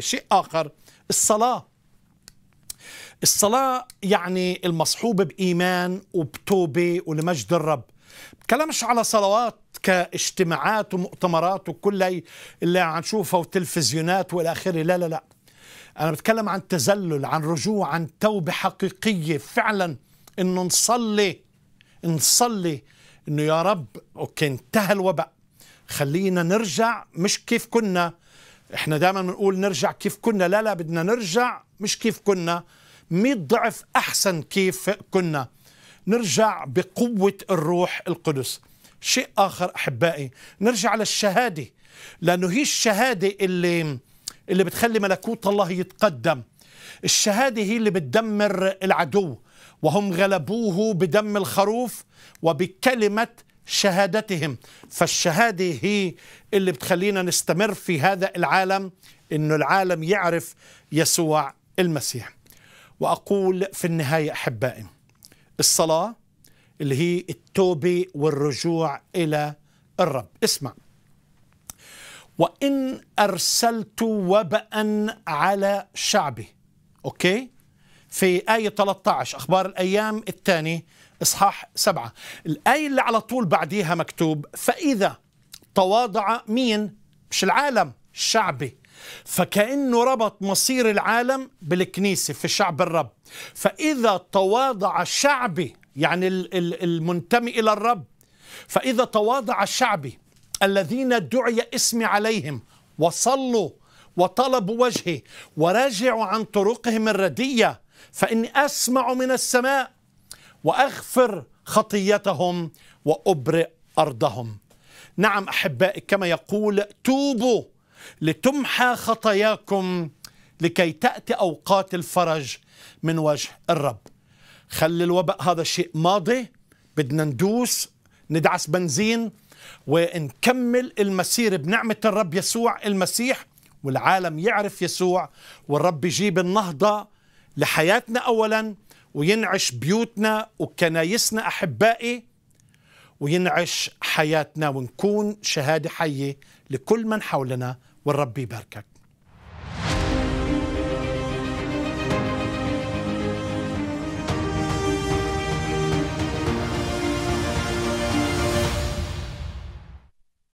شيء آخر الصلاة الصلاة يعني المصحوبة بإيمان وبتوبة ولمجد الرب بتكلمش على صلوات كاجتماعات ومؤتمرات وكل اللي عم نشوفها وتلفزيونات والى اخره لا لا لا انا بتكلم عن تزلل عن رجوع عن توبه حقيقيه فعلا انه نصلي نصلي انه يا رب اوكي انتهى الوباء خلينا نرجع مش كيف كنا احنا دائما بنقول نرجع كيف كنا لا لا بدنا نرجع مش كيف كنا 100 ضعف احسن كيف كنا نرجع بقوه الروح القدس شيء اخر احبائي نرجع للشهاده لانه هي الشهاده اللي اللي بتخلي ملكوت الله يتقدم الشهاده هي اللي بتدمر العدو وهم غلبوه بدم الخروف وبكلمه شهادتهم فالشهادة هي اللي بتخلينا نستمر في هذا العالم إنه العالم يعرف يسوع المسيح وأقول في النهاية أحبائي الصلاة اللي هي التوبة والرجوع إلى الرب اسمع وإن أرسلت وباء على شعبي أوكي في آية 13 أخبار الأيام الثاني إصحاح سبعة الآية اللي على طول بعديها مكتوب فإذا تواضع مين مش العالم شعبي فكأنه ربط مصير العالم بالكنيسة في شعب الرب فإذا تواضع شعبي يعني المنتمي إلى الرب فإذا تواضع شعبي الذين دعي اسمي عليهم وصلوا وطلبوا وجهي ورجعوا عن طرقهم الردية فإني أسمع من السماء وأغفر خطيتهم وأبرئ أرضهم نعم أحبائي كما يقول توبوا لتمحى خطاياكم لكي تأتي أوقات الفرج من وجه الرب خلي الوباء هذا الشيء ماضي بدنا ندوس ندعس بنزين ونكمل المسير بنعمة الرب يسوع المسيح والعالم يعرف يسوع والرب يجيب النهضة لحياتنا أولا وينعش بيوتنا وكنايسنا أحبائي وينعش حياتنا ونكون شهادة حية لكل من حولنا والرب يباركك